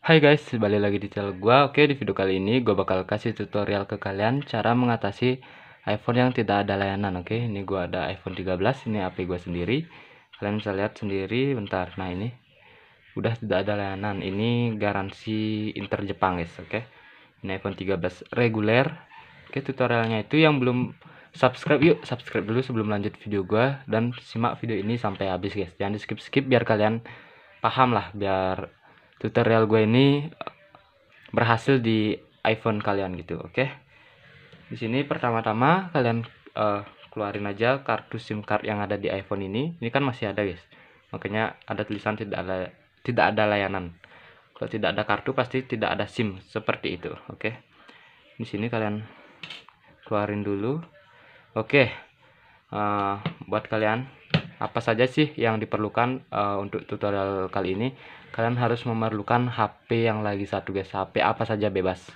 Hai guys, kembali lagi di channel gua. Oke, di video kali ini gua bakal kasih tutorial ke kalian cara mengatasi iPhone yang tidak ada layanan, oke. Ini gua ada iPhone 13, ini HP gua sendiri. Kalian bisa lihat sendiri bentar. Nah, ini udah tidak ada layanan. Ini garansi Inter Jepang, guys, oke. Ini iPhone 13 reguler. Oke, tutorialnya itu yang belum subscribe yuk, subscribe dulu sebelum lanjut video gua dan simak video ini sampai habis, guys. Jangan di skip-skip biar kalian paham lah biar tutorial gue ini eh, berhasil di iPhone kalian gitu oke okay? di sini pertama-tama kalian uh, keluarin aja kartu SIM card yang ada di iPhone ini ini kan masih ada guys makanya ada tulisan tidak ada tidak ada layanan kalau tidak ada kartu pasti tidak ada SIM seperti itu oke okay? di sini kalian keluarin dulu oke okay. uh, eh, buat kalian apa saja sih yang diperlukan uh, untuk tutorial kali ini kalian harus memerlukan HP yang lagi satu guys HP apa saja bebas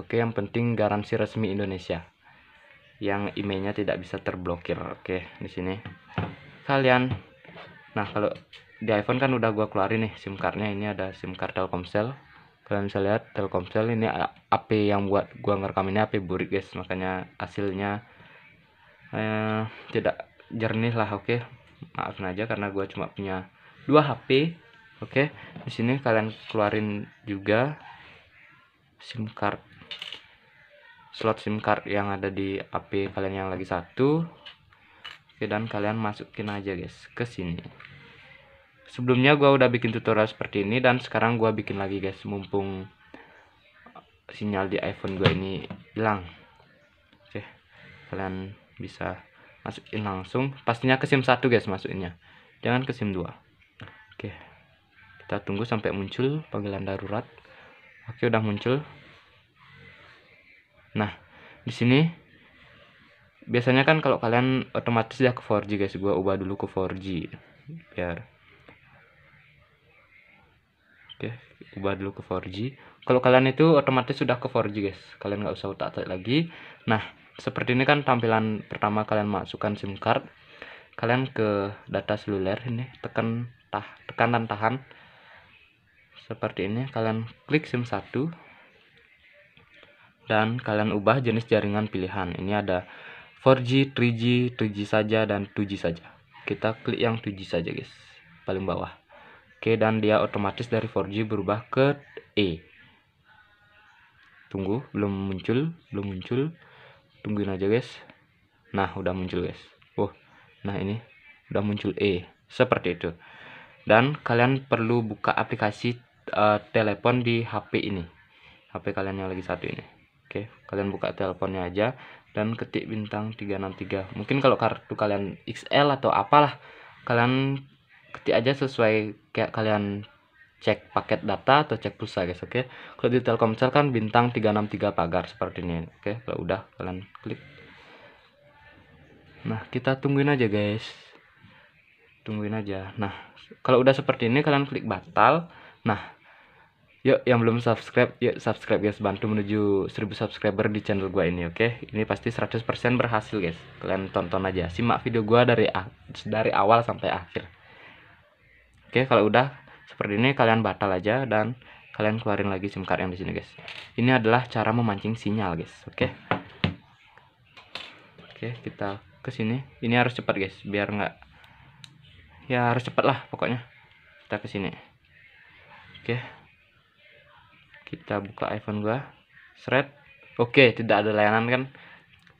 oke yang penting garansi resmi Indonesia yang emailnya tidak bisa terblokir oke di sini kalian nah kalau di iPhone kan udah gua keluarin nih SIM cardnya ini ada SIM card Telkomsel kalian bisa lihat Telkomsel ini HP yang buat gua ngerekam ini HP burik guys makanya hasilnya eh, tidak jernih lah oke okay? maafin aja karena gue cuma punya dua HP oke okay? di sini kalian keluarin juga SIM card slot SIM card yang ada di HP kalian yang lagi satu oke okay, dan kalian masukin aja guys ke sini sebelumnya gue udah bikin tutorial seperti ini dan sekarang gue bikin lagi guys mumpung sinyal di iPhone gue ini hilang oke okay. kalian bisa masukin langsung pastinya ke SIM 1 guys masuknya jangan ke SIM 2 oke kita tunggu sampai muncul panggilan darurat oke udah muncul nah di sini biasanya kan kalau kalian otomatis ya ke 4G guys gua ubah dulu ke 4G biar oke ubah dulu ke 4G kalau kalian itu otomatis sudah ke 4G guys kalian nggak usah utak-atik lagi nah seperti ini kan tampilan pertama kalian masukkan SIM card kalian ke data seluler ini tekan tah tekan dan tahan seperti ini kalian klik SIM 1 dan kalian ubah jenis jaringan pilihan ini ada 4G, 3G, 3G saja dan 2G saja kita klik yang 2G saja guys paling bawah oke dan dia otomatis dari 4G berubah ke E tunggu belum muncul belum muncul tungguin aja guys nah udah muncul guys oh nah ini udah muncul E seperti itu dan kalian perlu buka aplikasi uh, telepon di HP ini HP kalian yang lagi satu ini oke kalian buka teleponnya aja dan ketik bintang 363 mungkin kalau kartu kalian XL atau apalah kalian ketik aja sesuai kayak kalian cek paket data atau cek pulsa guys oke okay? kalau di Telkomsel kan bintang 363 pagar seperti ini oke okay? kalau udah kalian klik nah kita tungguin aja guys tungguin aja nah kalau udah seperti ini kalian klik batal nah yuk yang belum subscribe yuk subscribe guys bantu menuju 1000 subscriber di channel gua ini oke okay? ini pasti 100% berhasil guys kalian tonton aja simak video gua dari dari awal sampai akhir oke okay, kalau udah seperti ini kalian batal aja dan kalian keluarin lagi SIM card yang di sini guys. Ini adalah cara memancing sinyal guys. Oke. Okay? Oke, okay, kita ke sini. Ini harus cepat guys, biar nggak ya harus cepat lah pokoknya. Kita ke sini. Oke. Okay. Kita buka iPhone gua. Seret. Oke, tidak ada layanan kan.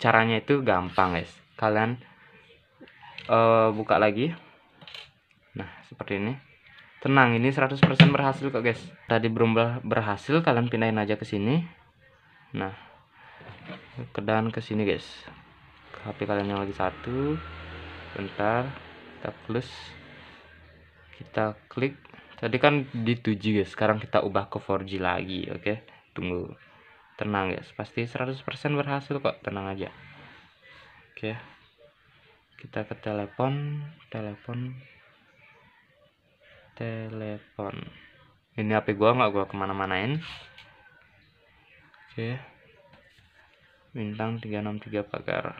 Caranya itu gampang guys. Kalian uh, buka lagi. Nah, seperti ini tenang ini 100% berhasil kok guys tadi belum berhasil kalian pindahin aja ke sini nah ke ke sini guys HP kalian yang lagi satu bentar kita plus kita klik tadi kan di 7 guys sekarang kita ubah ke 4G lagi oke okay? tunggu tenang guys pasti 100% berhasil kok tenang aja oke okay. kita ke telepon telepon telepon ini HP gua nggak gua kemana-manain oke bintang 363 pagar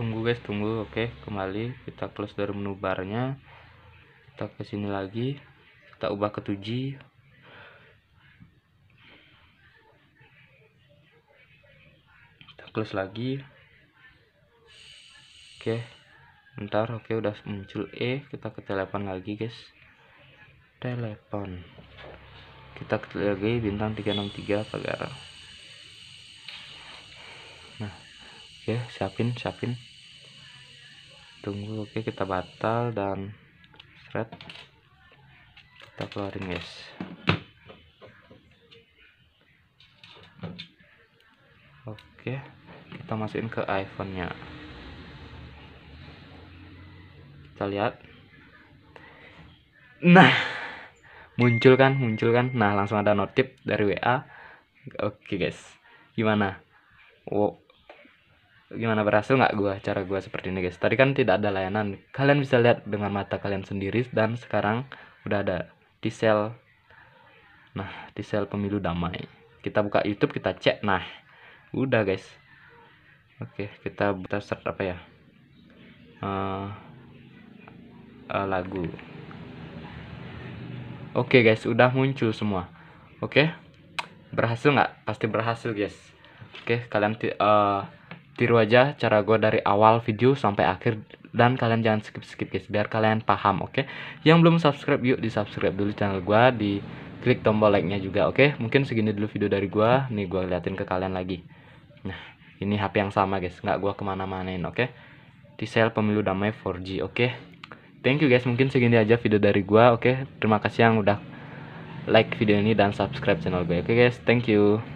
tunggu guys tunggu oke kembali kita close dari menu barnya kita ke sini lagi kita ubah ke 7 kita close lagi oke ntar oke udah muncul E kita ke telepon lagi guys telepon kita ke lagi bintang 363 pagar nah oke siapin siapin tunggu oke kita batal dan thread kita keluarin guys oke kita masukin ke iPhone nya kita lihat nah muncul kan muncul kan nah langsung ada notif dari WA oke guys gimana wow. gimana berhasil nggak gua cara gua seperti ini guys tadi kan tidak ada layanan kalian bisa lihat dengan mata kalian sendiri dan sekarang udah ada di sel nah di sel pemilu damai kita buka YouTube kita cek nah udah guys oke kita buka start apa ya uh, uh, lagu. Oke okay, guys, udah muncul semua. Oke, okay? berhasil nggak? Pasti berhasil guys. Oke, okay, kalian uh, tiru aja cara gue dari awal video sampai akhir dan kalian jangan skip skip guys biar kalian paham oke okay? yang belum subscribe yuk di subscribe dulu channel gue di klik tombol like nya juga oke okay? mungkin segini dulu video dari gue nih gue liatin ke kalian lagi nah ini HP yang sama guys nggak gue kemana-manain oke okay? di sel pemilu damai 4G oke okay? thank you guys mungkin segini aja video dari gua oke okay? terima kasih yang udah like video ini dan subscribe channel gue oke okay guys thank you